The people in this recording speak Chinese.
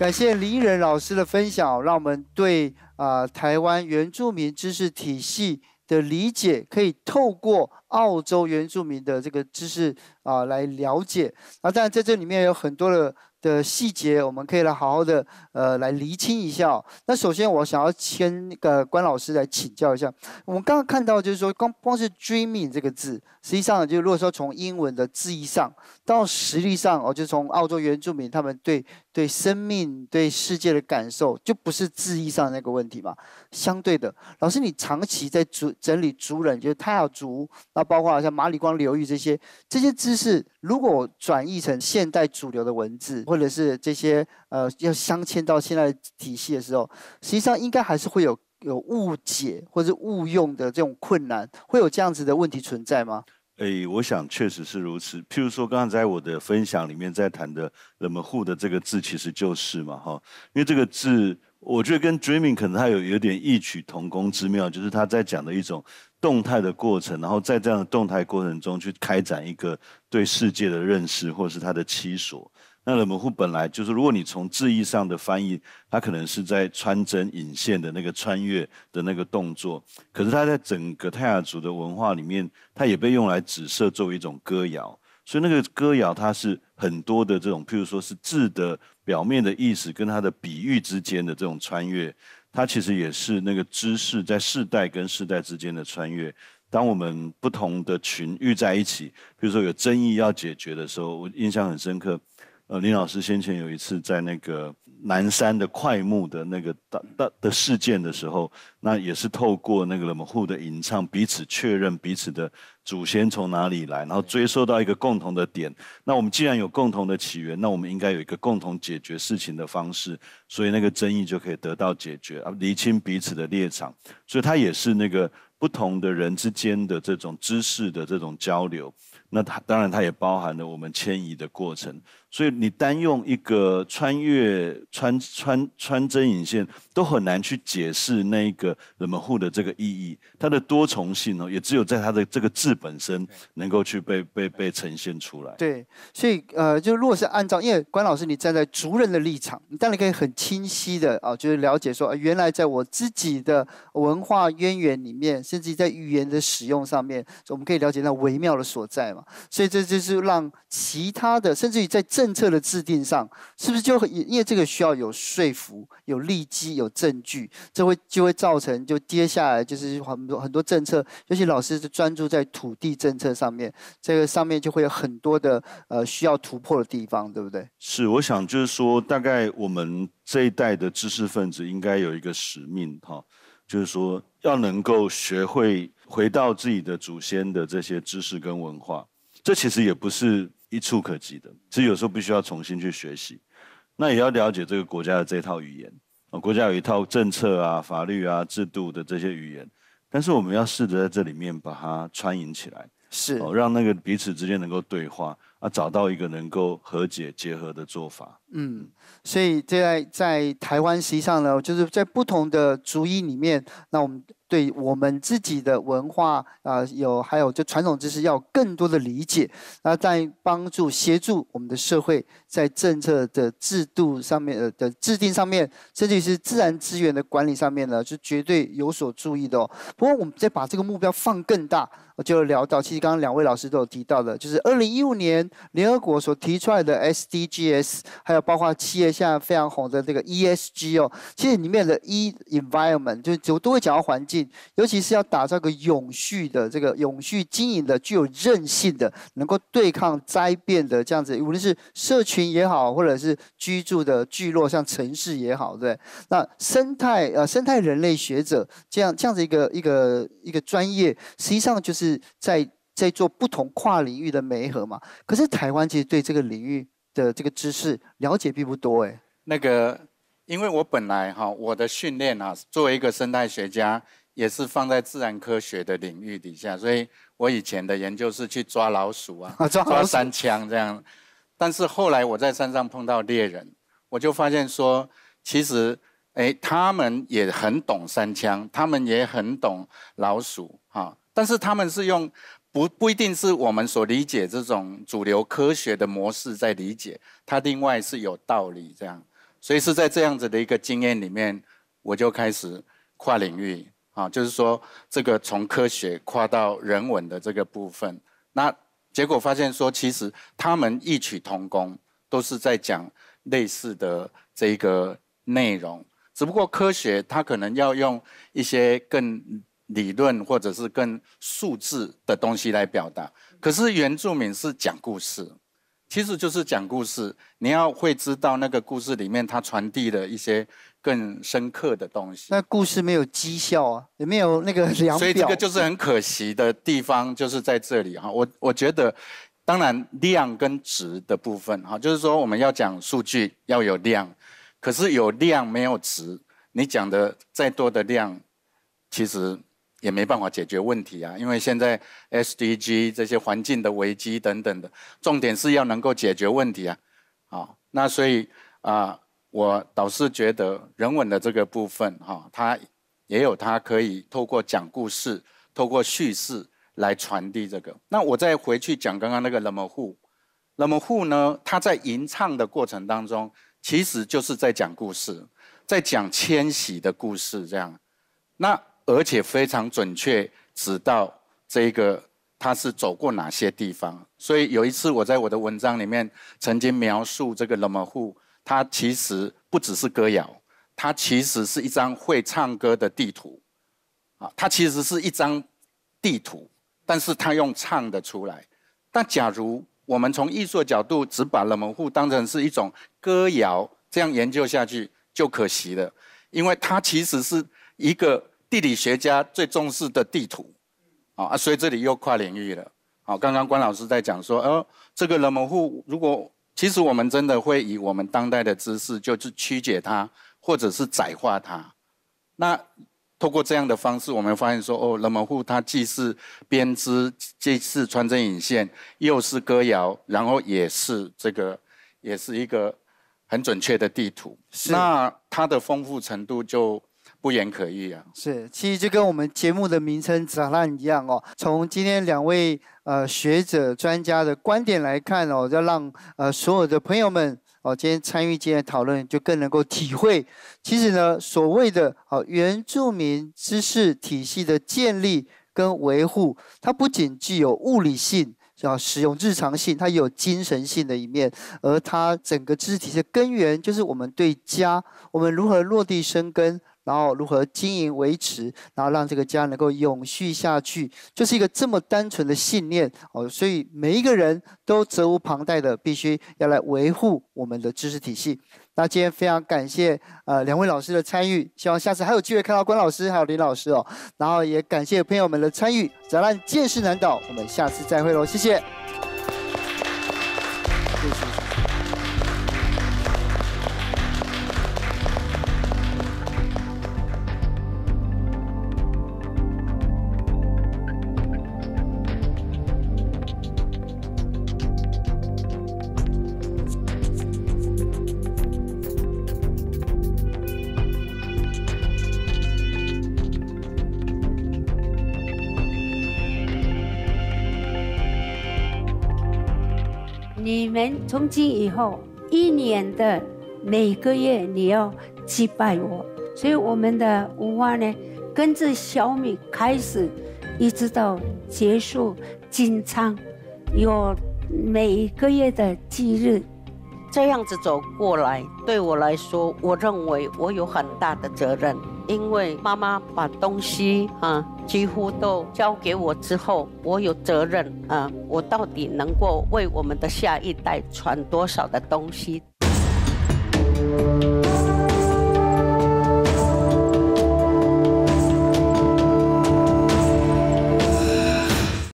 感谢林仁老师的分享，让我们对啊台湾原住民知识体系的理解，可以透过澳洲原住民的这个知识啊来了解。啊，当然在这里面有很多的。的细节，我们可以来好好的，呃，来厘清一下。那首先，我想要先那个关老师来请教一下。我们刚刚看到，就是说，光光是 dreaming 这个字，实际上就如果说从英文的字义上，到实力上，哦，就从澳洲原住民他们对对生命、对世界的感受，就不是字义上那个问题嘛？相对的，老师，你长期在族整理族人，就是泰尔族，那包括像马里光流域这些这些知识，如果转译成现代主流的文字。或者是这些呃要镶嵌到现在的体系的时候，实际上应该还是会有有误解或者误用的这种困难，会有这样子的问题存在吗？哎，我想确实是如此。譬如说，刚才在我的分享里面在谈的“冷门户”的这个字，其实就是嘛哈，因为这个字我觉得跟 “dreaming” 可能它有有点异曲同工之妙，就是他在讲的一种动态的过程，然后在这样的动态过程中去开展一个对世界的认识，或是他的期所。那冷门户本来就是，如果你从字义上的翻译，它可能是在穿针引线的那个穿越的那个动作。可是它在整个泰雅族的文化里面，它也被用来指涉作为一种歌谣。所以那个歌谣，它是很多的这种，譬如说是字的表面的意思跟它的比喻之间的这种穿越。它其实也是那个知识在世代跟世代之间的穿越。当我们不同的群遇在一起，比如说有争议要解决的时候，我印象很深刻。呃，林老师先前有一次在那个南山的快木的那个大大的事件的时候，那也是透过那个什么户的吟唱，彼此确认彼此的祖先从哪里来，然后追溯到一个共同的点。那我们既然有共同的起源，那我们应该有一个共同解决事情的方式，所以那个争议就可以得到解决啊，厘清彼此的立场。所以它也是那个不同的人之间的这种知识的这种交流。那它当然，它也包含了我们迁移的过程，所以你单用一个穿越穿穿穿针引线都很难去解释那个“人们户”的这个意义，它的多重性哦，也只有在它的这个字本身能够去被被被呈现出来。对，所以呃，就如果是按照，因为关老师你站在族人的立场，你当然可以很清晰的啊，就是了解说原来在我自己的文化渊源里面，甚至在语言的使用上面，我们可以了解到微妙的所在嘛。所以这就是让其他的，甚至于在政策的制定上，是不是就因为这个需要有说服、有利基、有证据，这会就会造成就跌下来，就是很多很多政策，尤其老师是专注在土地政策上面，这个上面就会有很多的呃需要突破的地方，对不对？是，我想就是说，大概我们这一代的知识分子应该有一个使命，哈，就是说要能够学会。回到自己的祖先的这些知识跟文化，这其实也不是一触可及的，其实有时候必须要重新去学习。那也要了解这个国家的这套语言，啊，国家有一套政策啊、法律啊、制度的这些语言，但是我们要试着在这里面把它穿引起来，是，让那个彼此之间能够对话啊，找到一个能够和解结合的做法。嗯，所以在在台湾实际上呢，就是在不同的族裔里面，那我们。对我们自己的文化啊，有还有就传统知识要更多的理解，那在帮助协助我们的社会在政策的制度上面呃的制定上面，甚至是自然资源的管理上面呢，是绝对有所注意的哦。不过我们再把这个目标放更大。就聊到，其实刚刚两位老师都有提到的，就是二零一五年联合国所提出来的 SDGs，还有包括企业现在非常红的这个 ESG 哦，其实里面的 E environment 就是我都会讲到环境，尤其是要打造个永续的这个永续经营的、具有韧性的、能够对抗灾变的这样子，无论是社群也好，或者是居住的聚落像城市也好，对。那生态呃，生态人类学者这样这样子一个一个一个专业，实际上就是。在在做不同跨领域的媒合嘛，可是台湾其实对这个领域的这个知识了解并不多哎。那个，因为我本来哈，我的训练啊，作为一个生态学家，也是放在自然科学的领域底下，所以我以前的研究是去抓老鼠啊，抓三枪这样。但是后来我在山上碰到猎人，我就发现说，其实哎，他们也很懂三枪，他们也很懂老鼠哈。但是他们是用不不一定是我们所理解这种主流科学的模式在理解它，另外是有道理这样，所以是在这样子的一个经验里面，我就开始跨领域啊，就是说这个从科学跨到人文的这个部分，那结果发现说，其实他们异曲同工，都是在讲类似的这一个内容，只不过科学它可能要用一些更。理论或者是跟数字的东西来表达，可是原住民是讲故事，其实就是讲故事。你要会知道那个故事里面它传递了一些更深刻的东西。那故事没有绩效啊，也没有那个量。所以这个就是很可惜的地方，就是在这里哈。我我觉得，当然量跟值的部分哈，就是说我们要讲数据要有量，可是有量没有值，你讲的再多的量，其实。也没办法解决问题啊，因为现在 SDG 这些环境的危机等等的，重点是要能够解决问题啊。好，那所以啊，我倒是觉得人文的这个部分哈，它也有它可以透过讲故事、透过叙事来传递这个。那我再回去讲刚刚那个那么呼，那么呼呢？它在吟唱的过程当中，其实就是在讲故事，在讲迁徙的故事这样。那而且非常准确，知道这个他是走过哪些地方。所以有一次我在我的文章里面曾经描述这个《冷门户》，他其实不只是歌谣，他其实是一张会唱歌的地图，啊，他其实是一张地图，但是他用唱的出来。但假如我们从艺术的角度只把《冷门户》当成是一种歌谣，这样研究下去就可惜了，因为它其实是一个。地理学家最重视的地图，好啊，所以这里又跨领域了。好，刚刚关老师在讲说，哦，这个冷门户，如果其实我们真的会以我们当代的知识，就是曲解它，或者是窄化它，那透过这样的方式，我们发现说，哦，冷门户它既是编织，既是穿针引线，又是歌谣，然后也是这个，也是一个很准确的地图。那它的丰富程度就。不言可喻啊！是，其实就跟我们节目的名称“杂乱”一样哦。从今天两位呃学者专家的观点来看哦，要让呃所有的朋友们哦，今天参与今天讨论就更能够体会。其实呢，所谓的哦原住民知识体系的建立跟维护，它不仅具有物理性，要使用日常性，它有精神性的一面。而它整个知体系的根源，就是我们对家，我们如何落地生根。然后如何经营维持，然后让这个家能够永续下去，就是一个这么单纯的信念哦。所以每一个人都责无旁贷的，必须要来维护我们的知识体系。那今天非常感谢呃两位老师的参与，希望下次还有机会看到关老师还有林老师哦。然后也感谢朋友们的参与，展览见势难倒，我们下次再会喽，谢谢。你们从今以后一年的每个月你要祭拜我，所以我们的文化呢，跟着小米开始，一直到结束进仓，有每个月的忌日。这样子走过来，对我来说，我认为我有很大的责任，因为妈妈把东西啊几乎都交给我之后，我有责任啊，我到底能够为我们的下一代传多少的东西。